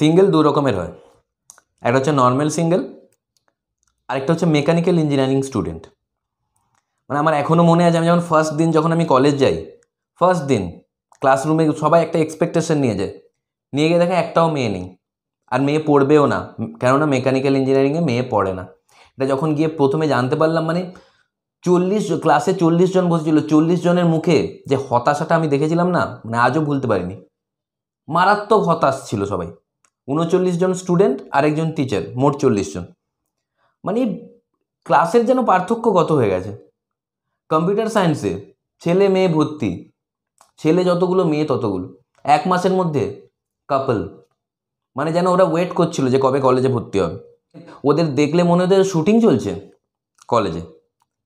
single দু রকমের হয় একটা হচ্ছে নর্মাল সিঙ্গেল আরেকটা হচ্ছে মেকানিক্যাল ইঞ্জিনিয়ারিং স্টুডেন্ট মানে আমার এখনও মনে আছে আমি যখন ফার্স্ট দিন যখন আমি কলেজ যাই ফার্স্ট দিন ক্লাসরুমে সবাই একটা এক্সপেকটেশন নিয়ে যায় নিয়ে গিয়ে দেখে একটাও মেয়ে নেই আর মেয়ে পড়বেও না কেননা মেকানিক্যাল ইঞ্জিনিয়ারিংয়ে মেয়ে পড়ে না এটা যখন গিয়ে প্রথমে জানতে পারলাম মানে চল্লিশ ক্লাসে চল্লিশ জন বসেছিল চল্লিশ জনের মুখে যে হতাশাটা আমি দেখেছিলাম না মানে আজও ভুলতে পারিনি মারাত্মক হতাশ ছিল সবাই উনচল্লিশ জন স্টুডেন্ট আর একজন টিচার মোট চল্লিশ জন মানে ক্লাসের যেন পার্থক্য কত হয়ে গেছে কম্পিউটার সায়েন্সে ছেলে মেয়ে ভর্তি ছেলে যতগুলো মেয়ে ততগুলো এক মাসের মধ্যে কাপল মানে যেন ওরা ওয়েট করছিল যে কবে কলেজে ভর্তি হবে ওদের দেখলে মনে হয় শুটিং চলছে কলেজে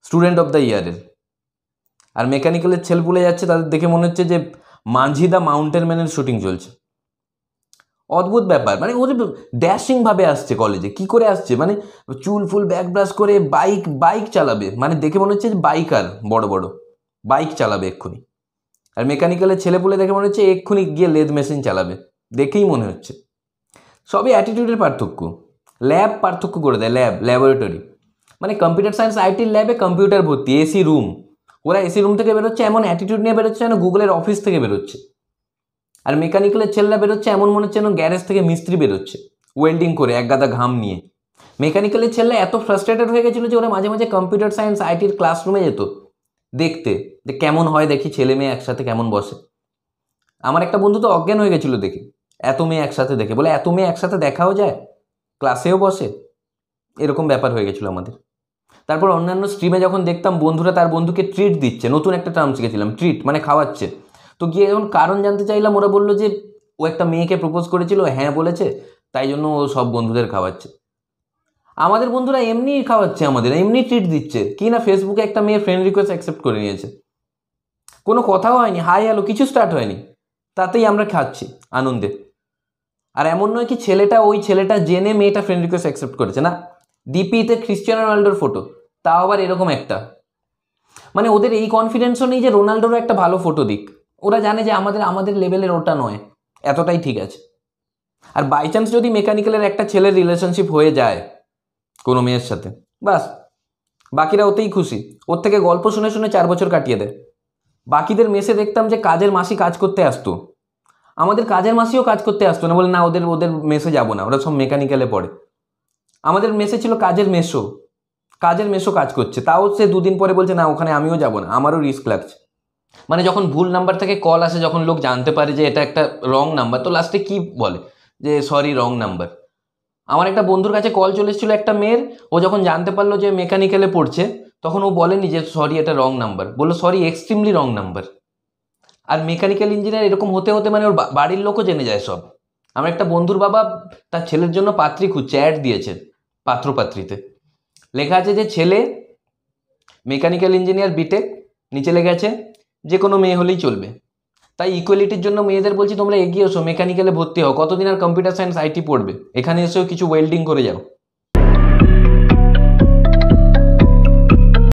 স্টুডেন্ট অফ দ্য ইয়ারের আর মেকানিক্যালের ছেল বলে যাচ্ছে তাদের দেখে মনে হচ্ছে যে মাঝি দ্য মাউন্টেন ম্যানের শুটিং চলছে অদ্ভুত ব্যাপার মানে ও যে ড্যাশিংভাবে আসছে কলেজে কি করে আসছে মানে চুল ফুল ব্যাক ব্রাশ করে বাইক বাইক চালাবে মানে দেখে মনে হচ্ছে যে বাইকার বড় বড় বাইক চালাবে এক্ষুনি আর মেকানিক্যালের ছেলেপুলে দেখে মনে হচ্ছে এক্ষুনি গিয়ে লেদ মেশিন চালাবে দেখেই মনে হচ্ছে সবই অ্যাটিটিউডের পার্থক্য ল্যাব পার্থক্য করে দেয় ল্যাব ল্যাবরেটরি মানে কম্পিউটার সায়েন্স আইটির ল্যাবে কম্পিউটার ভর্তি এসি রুম ওরা এসি রুম থেকে বেরোচ্ছে এমন অ্যাটিটিউড নিয়ে বেরোচ্ছে যেন গুগলের অফিস থেকে বেরোচ্ছে আর মেকানিক্যালের ছেলেরা বেরোচ্ছে এমন মনে হচ্ছে যেন গ্যারেজ থেকে মিস্ত্রি বেরোচ্ছে ওয়েল্ডিং করে এক গাদা ঘাম নিয়ে মেকানিক্যালের ছেলেরা এত ফ্রাস্ট্রেটেড হয়ে গেছিলো যে ওরা মাঝে মাঝে কম্পিউটার সায়েন্স আইটির ক্লাসরুমে যেত দেখতে যে কেমন হয় দেখি ছেলে মেয়ে একসাথে কেমন বসে আমার একটা বন্ধু তো অজ্ঞান হয়ে গেছিলো দেখে এত মেয়ে একসাথে দেখে বলে এত মেয়ে একসাথে দেখাও যায় ক্লাসেও বসে এরকম ব্যাপার হয়ে গেছিলো আমাদের তারপর অন্যান্য স্ট্রিমে যখন দেখতাম বন্ধুরা তার বন্ধুকে ট্রিট দিচ্ছে নতুন একটা টার্ম শিখেছিলাম ট্রিট মানে খাওয়াচ্ছে তো গিয়ে যখন কারণ জানতে চাইলাম ওরা বললো যে ও একটা মেয়েকে প্রপোজ করেছিল হ্যাঁ বলেছে তাই জন্য ও সব বন্ধুদের খাওয়াচ্ছে আমাদের বন্ধুরা এমনি খাওয়াচ্ছে আমাদের এমনি ট্রিট দিচ্ছে কি না ফেসবুকে একটা মেয়ে ফ্রেন্ড রিকোয়েস্ট অ্যাকসেপ্ট করে নিয়েছে কোনো কথাও হয়নি হাই হ্যালো কিছু স্টার্ট হয়নি তাতেই আমরা খাচ্ছি আনন্দে আর এমন নয় কি ছেলেটা ওই ছেলেটা জেনে মেয়েটা ফ্রেন্ড রিকোয়েস্ট অ্যাকসেপ্ট করেছে না ডিপিতে ক্রিশ্চিয়ানো রোনাল্ডোর ফটো তাও আবার এরকম একটা মানে ওদের এই কনফিডেন্সও নেই যে রোনাল্ডোরও একটা ভালো ফটো দিক ওরা জানে যে আমাদের আমাদের লেভেলের ওটা নয় এতটাই ঠিক আছে আর বাই চান্স যদি মেকানিক্যালের একটা ছেলের রিলেশনশিপ হয়ে যায় কোনো মেয়ের সাথে বাস বাকিরা ওতেই খুশি ওর থেকে গল্প শুনে শুনে চার বছর কাটিয়ে দেয় বাকিদের মেসে দেখতাম যে কাজের মাসি কাজ করতে আসতো আমাদের কাজের মাসিও কাজ করতে আসতো না বলে না ওদের ওদের মেসে যাব না ওরা সব মেকানিক্যালে পড়ে আমাদের মেসে ছিল কাজের মেসো কাজের মেসো কাজ করছে তাও সে দুদিন পরে বলছে না ওখানে আমিও যাব না আমারও রিস্ক লাগছে মানে যখন ভুল নাম্বার থেকে কল আসে যখন লোক জানতে পারে যে এটা একটা রং নাম্বার তো লাস্টে কি বলে যে সরি রং নাম্বার আমার একটা বন্ধুর কাছে কল চলে এসেছিলো একটা মেয়ের ও যখন জানতে পারলো যে মেকানিক্যালে পড়ছে তখন ও বলেনি যে সরি এটা রং নাম্বার বললো সরি এক্সট্রিমলি রং নাম্বার আর মেকানিক্যাল ইঞ্জিনিয়ার এরকম হতে হতে মানে ওর বাড়ির লোকও জেনে যায় সব আমার একটা বন্ধুর বাবা তার ছেলের জন্য পাত্রী খুঁজছে অ্যাড দিয়েছে পাত্রপাত্রিতে লেখা আছে যে ছেলে মেকানিক্যাল ইঞ্জিনিয়ার বিটেক নিচে লেগেছে যে কোনো মেয়ে হলেই চলবে তাই ইকুয়ালিটির জন্য মেয়েদের বলছি তোমরা এগিয়ে এসো মেকানিক্যালে ভর্তি হও কতদিন আর কম্পিউটার সায়েন্স আইটি পড়বে এখানে এসেও কিছু ওয়েল্ডিং করে যাও